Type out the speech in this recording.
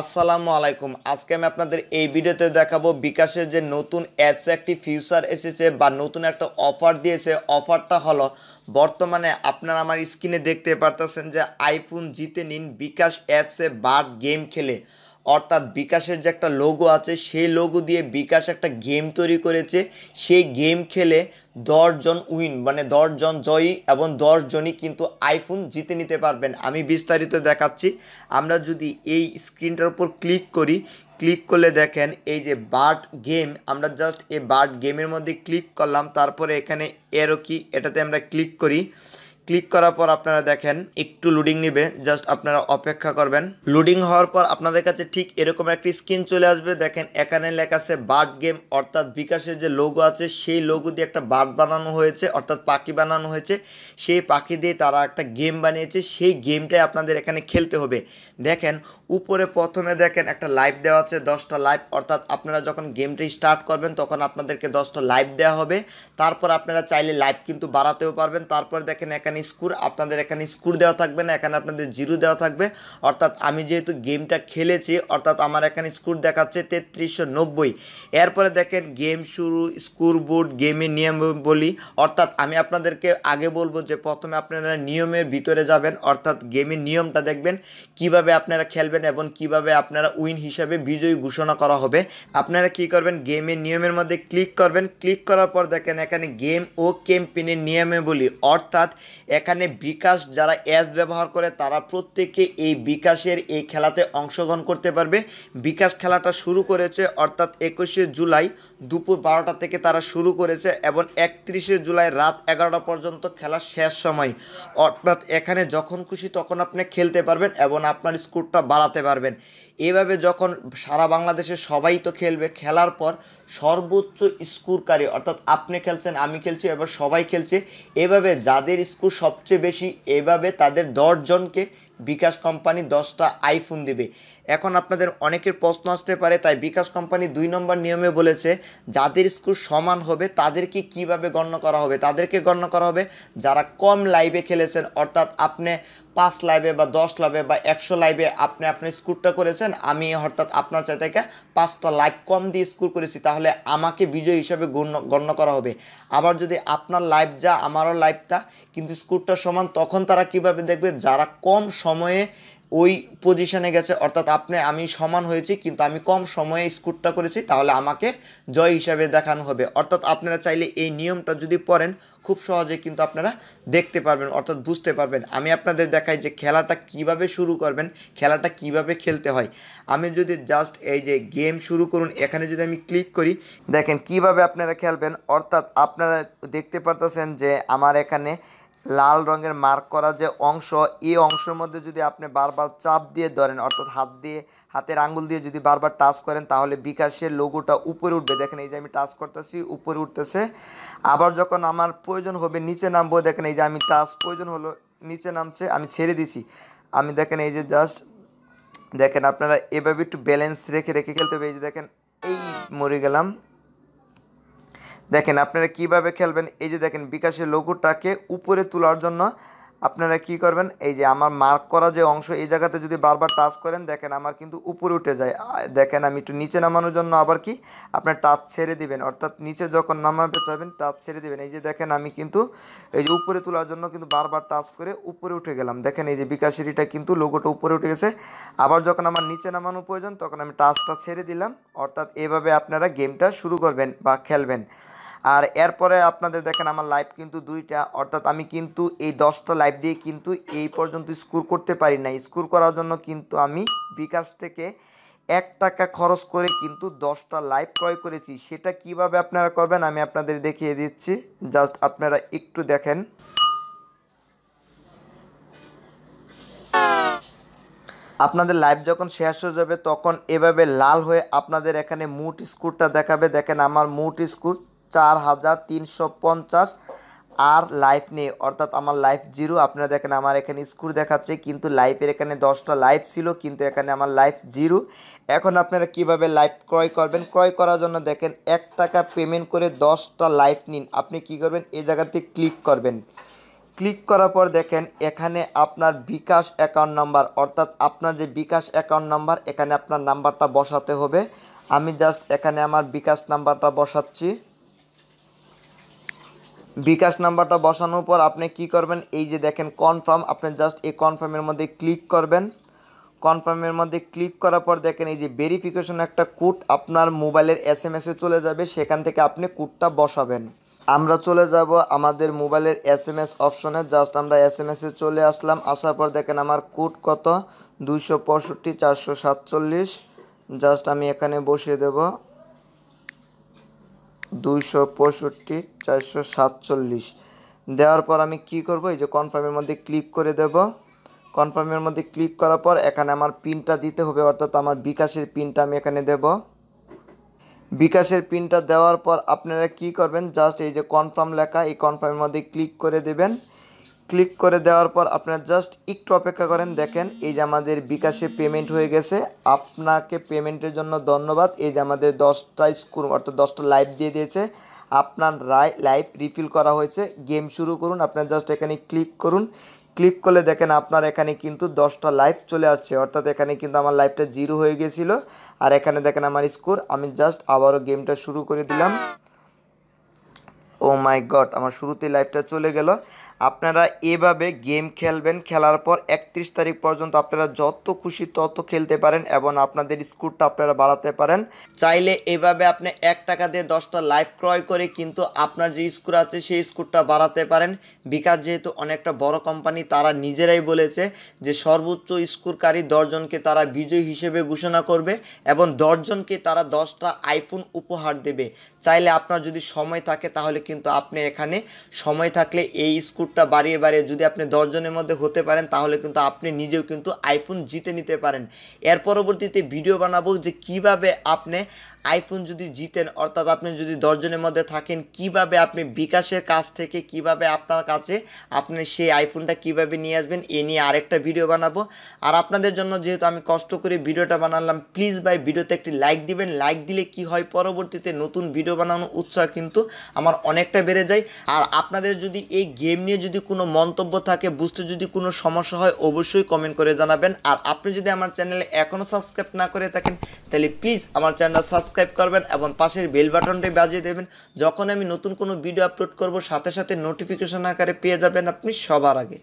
আসসালামু আলাইকুম আজকে আমি আপনাদের এই ভিডিওতে দেখাবো বিকাশের যে নতুন অ্যাপসে একটি ফিউচার এসেছে বা নতুন একটা অফার দিয়েছে অফারটা হলো বর্তমানে আপনারা আমার স্ক্রিনে দেখতে পারতেছেন যে আইফোন জিতে নিন বিকাশ অ্যাপসে বার্ড গেম খেলে অর্থাৎ বিকাশের যে একটা লোগো আছে সেই লোগো দিয়ে বিকাশ একটা গেম তৈরি করেছে সেই গেম খেলে দশজন উইন মানে দশজন জয়ী এবং দশজনই কিন্তু আইফোন জিতে নিতে পারবেন আমি বিস্তারিত দেখাচ্ছি আমরা যদি এই স্ক্রিনটার উপর ক্লিক করি ক্লিক করলে দেখেন এই যে বার্ড গেম আমরা জাস্ট এই বার্ড গেমের মধ্যে ক্লিক করলাম তারপরে এখানে এরো কি এটাতে আমরা ক্লিক করি ক্লিক করার পর আপনারা দেখেন একটু লোডিং নিবে জাস্ট আপনারা অপেক্ষা করবেন লোডিং হওয়ার পর আপনাদের কাছে ঠিক এরকম একটি স্ক্রিন চলে আসবে দেখেন এখানে লেখা আছে বার্ড গেম অর্থাৎ বিকাশের যে লোগো আছে সেই লোগো দিয়ে একটা বার্ড বানানো হয়েছে অর্থাৎ পাখি বানানো হয়েছে সেই পাখি দিয়ে তারা একটা গেম বানিয়েছে সেই গেমটাই আপনাদের এখানে খেলতে হবে দেখেন উপরে প্রথমে দেখেন একটা লাইভ দেওয়া আছে দশটা লাইভ অর্থাৎ আপনারা যখন গেমটি স্টার্ট করবেন তখন আপনাদেরকে দশটা লাইভ দেওয়া হবে তারপর আপনারা চাইলে লাইভ কিন্তু বাড়াতেও পারবেন তারপর দেখেন এখানে এখানে স্কোর আপনাদের এখানে স্কোর দেওয়া থাকবে না এখানে আপনাদের জিরো দেওয়া থাকবে অর্থাৎ আমি যেহেতু গেমটা খেলেছি অর্থাৎ আমার এখানে স্কোর দেখাচ্ছে তেত্রিশশো নব্বই এরপরে দেখেন গেম শুরু স্কোর বোর্ড গেমের বলি অর্থাৎ আমি আপনাদেরকে আগে বলবো যে প্রথমে আপনারা নিয়মের ভিতরে যাবেন অর্থাৎ গেমের নিয়মটা দেখবেন কিভাবে আপনারা খেলবেন এবং কিভাবে আপনারা উইন হিসাবে বিজয়ী ঘোষণা করা হবে আপনারা কি করবেন গেমের নিয়মের মধ্যে ক্লিক করবেন ক্লিক করার পর দেখেন এখানে গেম ও ক্যাম্পেনের নিয়মাবলী অর্থাৎ এখানে বিকাশ যারা অ্যাপ ব্যবহার করে তারা প্রত্যেকে এই বিকাশের এই খেলাতে অংশগ্রহণ করতে পারবে বিকাশ খেলাটা শুরু করেছে অর্থাৎ একুশে জুলাই দুপুর বারোটা থেকে তারা শুরু করেছে এবং একত্রিশে জুলাই রাত এগারোটা পর্যন্ত খেলার শেষ সময় অর্থাৎ এখানে যখন খুশি তখন আপনি খেলতে পারবেন এবং আপনার স্কোরটা বাড়াতে পারবেন এভাবে যখন সারা বাংলাদেশের সবাই তো খেলবে খেলার পর সর্বোচ্চ স্কোরকারী অর্থাৎ আপনি খেলছেন আমি খেলছি এবার সবাই খেলছে এভাবে যাদের স্কোর সবচেয়ে বেশি এভাবে তাদের দশজনকে বিকাশ কোম্পানি দশটা আইফোন দেবে এখন আপনাদের অনেকের প্রশ্ন আসতে পারে তাই বিকাশ কোম্পানি দুই নম্বর নিয়মে বলেছে যাদের স্কোর সমান হবে তাদেরকে কিভাবে গণ্য করা হবে তাদেরকে গণ্য করা হবে যারা কম লাইভে খেলেছেন অর্থাৎ আপনি পাঁচ লাইভে বা দশ লাইভে বা একশো লাইভে আপনি আপনি স্কোরটা করেছেন আমি অর্থাৎ আপনার চাই থেকে পাঁচটা লাইভ কম দিয়ে স্কোর করেছি তাহলে আমাকে বিজয় হিসাবে গণ্য গণ্য করা হবে আবার যদি আপনার লাইভ যা আমারও লাইভটা কিন্তু স্কোরটা সমান তখন তারা কিভাবে দেখবে যারা কম সময়ে ওই পজিশনে গেছে অর্থাৎ আপনি আমি সমান হয়েছি কিন্তু আমি কম সময়ে স্কুটটা করেছি তাহলে আমাকে জয় হিসাবে দেখানো হবে অর্থাৎ আপনারা চাইলে এই নিয়মটা যদি পড়েন খুব সহজে কিন্তু আপনারা দেখতে পারবেন অর্থাৎ বুঝতে পারবেন আমি আপনাদের দেখাই যে খেলাটা কিভাবে শুরু করবেন খেলাটা কিভাবে খেলতে হয় আমি যদি জাস্ট এই যে গেম শুরু করুন এখানে যদি আমি ক্লিক করি দেখেন কিভাবে আপনারা খেলবেন অর্থাৎ আপনারা দেখতে পারতেছেন যে আমার এখানে লাল রঙের মার্ক করা যে অংশ এই অংশের মধ্যে যদি আপনি বারবার চাপ দিয়ে ধরেন অর্থাৎ হাত দিয়ে হাতের আঙ্গুল দিয়ে যদি বারবার টাচ করেন তাহলে বিকাশের লোগোটা উপরে উঠবে দেখেন এই যে আমি টাচ করতেছি উপরে উঠতেছে আবার যখন আমার প্রয়োজন হবে নিচে নামবো দেখেন এই যে আমি টাচ প্রয়োজন হলো নিচে নামছে আমি ছেড়ে দিছি আমি দেখেন এই যে জাস্ট দেখেন আপনারা এভাবে একটু ব্যালেন্স রেখে রেখে খেলতে হবে এই যে দেখেন এই মরে গেলাম দেখেন আপনারা কিভাবে খেলবেন এই যে দেখেন বিকাশের লঘুটাকে উপরে তোলার জন্য আপনারা কি করবেন এই যে আমার মার্ক করা যে অংশ এই জায়গাতে যদি বারবার টাচ করেন দেখেন আমার কিন্তু উপরে উঠে যায় দেখেন আমি একটু নিচে নামানোর জন্য আবার কি আপনার টাচ ছেড়ে দিবেন অর্থাৎ নিচে যখন নামাবে চাবেন টাচ ছেড়ে দিবেন এই যে দেখেন আমি কিন্তু এই যে উপরে তোলার জন্য কিন্তু বারবার টাচ করে উপরে উঠে গেলাম দেখেন এই যে বিকাশেরিটা কিন্তু লোগোটা উপরে উঠে গেছে আবার যখন আমার নিচে নামানো প্রয়োজন তখন আমি টাচটা ছেড়ে দিলাম অর্থাৎ এভাবে আপনারা গেমটা শুরু করবেন বা খেলবেন আর এরপরে আপনাদের দেখেন আমার লাইভ কিন্তু দুইটা অর্থাৎ আমি কিন্তু এই দশটা লাইভ দিয়ে কিন্তু এই পর্যন্ত স্কোর করতে পারি না স্কোর করার জন্য কিন্তু আমি বিকাশ থেকে এক টাকা খরচ করে কিন্তু দশটা লাইভ ক্রয় করেছি সেটা কিভাবে আপনারা করবেন আমি আপনাদের দেখিয়ে দিচ্ছি জাস্ট আপনারা একটু দেখেন আপনাদের লাইভ যখন শেষ হয়ে যাবে তখন এভাবে লাল হয়ে আপনাদের এখানে মুট স্কোরটা দেখাবে দেখেন আমার মুট স্কোর চার হাজার তিনশো পঞ্চাশ আর লাইফ নেই অর্থাৎ আমার লাইফ জিরো আপনারা দেখেন আমার এখানে স্কোর দেখাচ্ছে কিন্তু লাইফের এখানে দশটা লাইফ ছিল কিন্তু এখানে আমার লাইফ জিরো এখন আপনারা কিভাবে লাইফ ক্রয় করবেন ক্রয় করার জন্য দেখেন এক টাকা পেমেন্ট করে দশটা লাইফ নিন আপনি কি করবেন এই জায়গাতে ক্লিক করবেন ক্লিক করার পর দেখেন এখানে আপনার বিকাশ অ্যাকাউন্ট নাম্বার অর্থাৎ আপনার যে বিকাশ অ্যাকাউন্ট নাম্বার এখানে আপনার নাম্বারটা বসাতে হবে আমি জাস্ট এখানে আমার বিকাশ নাম্বারটা বসাচ্ছি বিকাশ নাম্বারটা বসানোর পর আপনি কি করবেন এই যে দেখেন কনফার্ম আপনি জাস্ট এই কনফার্মের মধ্যে ক্লিক করবেন কনফার্মের মধ্যে ক্লিক করার পর দেখেন এই যে ভেরিফিকেশন একটা কোড আপনার মোবাইলের এস এম এসে চলে যাবে সেখান থেকে আপনি কোডটা বসাবেন আমরা চলে যাব আমাদের মোবাইলের এস এম এস অপশনে জাস্ট আমরা এস এম এসে চলে আসলাম আসার পর দেখেন আমার কোড কত দুইশো পঁয়ষট্টি চারশো সাতচল্লিশ জাস্ট আমি এখানে বসিয়ে দেবো দুইশো পঁয়ষট্টি চারশো সাতচল্লিশ দেওয়ার পর আমি কি করব এই যে কনফার্মের মধ্যে ক্লিক করে দেব কনফার্মের মধ্যে ক্লিক করার পর এখানে আমার পিনটা দিতে হবে অর্থাৎ আমার বিকাশের পিনটা আমি এখানে দেব বিকাশের পিনটা দেওয়ার পর আপনারা কি করবেন জাস্ট এই যে কনফার্ম লেখা এই কনফার্মের মধ্যে ক্লিক করে দেবেন ক্লিক করে দেওয়ার পর আপনারা জাস্ট একটু অপেক্ষা করেন দেখেন এই যে আমাদের বিকাশে পেমেন্ট হয়ে গেছে আপনাকে পেমেন্টের জন্য ধন্যবাদ এই যে আমাদের দশটা স্কুল অর্থাৎ দশটা লাইভ দিয়ে দিয়েছে আপনার রায় লাইভ রিফিল করা হয়েছে গেম শুরু করুন আপনার জাস্ট এখানে ক্লিক করুন ক্লিক করলে দেখেন আপনার এখানে কিন্তু দশটা লাইভ চলে আসছে অর্থাৎ এখানে কিন্তু আমার লাইফটা জিরো হয়ে গেছিলো আর এখানে দেখেন আমার স্কোর আমি জাস্ট আবারও গেমটা শুরু করে দিলাম ও মাই গড আমার শুরুতেই লাইফটা চলে গেলো আপনারা এভাবে গেম খেলবেন খেলার পর একত্রিশ তারিখ পর্যন্ত আপনারা যত খুশি তত খেলতে পারেন এবং আপনাদের স্কোরটা আপনারা বাড়াতে পারেন চাইলে এভাবে আপনি এক টাকা দিয়ে দশটা লাইভ ক্রয় করে কিন্তু আপনার যে স্কোর আছে সেই স্কোরটা বাড়াতে পারেন বিকাশ যেহেতু অনেকটা বড় কোম্পানি তারা নিজেরাই বলেছে যে সর্বোচ্চ স্কোরকারী দশজনকে তারা বিজয়ী হিসেবে ঘোষণা করবে এবং দশজনকে তারা দশটা আইফোন উপহার দেবে চাইলে আপনার যদি সময় থাকে তাহলে কিন্তু আপনি এখানে সময় থাকলে এই স্কোর গ্রুপটা বাড়িয়ে বাড়িয়ে যদি আপনি দশজনের মধ্যে হতে পারেন তাহলে কিন্তু আপনি নিজেও কিন্তু আইফোন জিতে নিতে পারেন এর পরবর্তীতে ভিডিও বানাবো যে কিভাবে আপনি আইফোন যদি জিতেন অর্থাৎ আপনি যদি দশজনের মধ্যে থাকেন কিভাবে আপনি বিকাশের কাছ থেকে কিভাবে আপনার কাছে আপনি সেই আইফোনটা কিভাবে নিয়ে আসবেন এ নিয়ে আরেকটা ভিডিও বানাবো আর আপনাদের জন্য যেহেতু আমি কষ্ট করে ভিডিওটা বানালাম প্লিজ ভাই ভিডিওতে একটি লাইক দিবেন লাইক দিলে কি হয় পরবর্তীতে নতুন ভিডিও বানানোর উৎসাহ কিন্তু আমার অনেকটা বেড়ে যায় আর আপনাদের যদি এই গেম নিয়ে নিয়ে যদি কোনো মন্তব্য থাকে বুঝতে যদি কোনো সমস্যা হয় অবশ্যই কমেন্ট করে জানাবেন আর আপনি যদি আমার চ্যানেলে এখনও সাবস্ক্রাইব না করে থাকেন তাহলে প্লিজ আমার চ্যানেলটা সাবস্ক্রাইব করবেন এবং পাশের বেল বাটনটি বাজিয়ে দেবেন যখন আমি নতুন কোনো ভিডিও আপলোড করব সাথে সাথে নোটিফিকেশন আকারে পেয়ে যাবেন আপনি সবার আগে